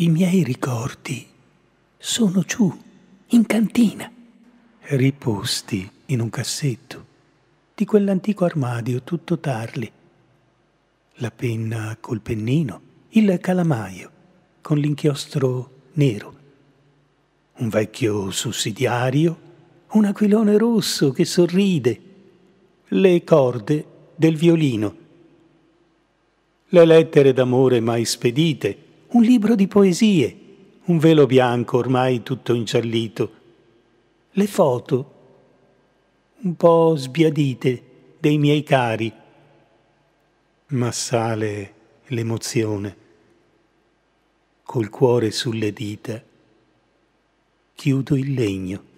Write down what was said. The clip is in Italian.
I miei ricordi sono giù, in cantina, riposti in un cassetto di quell'antico armadio tutto tarli. La penna col pennino, il calamaio con l'inchiostro nero, un vecchio sussidiario, un aquilone rosso che sorride, le corde del violino, le lettere d'amore mai spedite, un libro di poesie, un velo bianco ormai tutto inciallito, le foto un po' sbiadite dei miei cari. Ma sale l'emozione, col cuore sulle dita, chiudo il legno.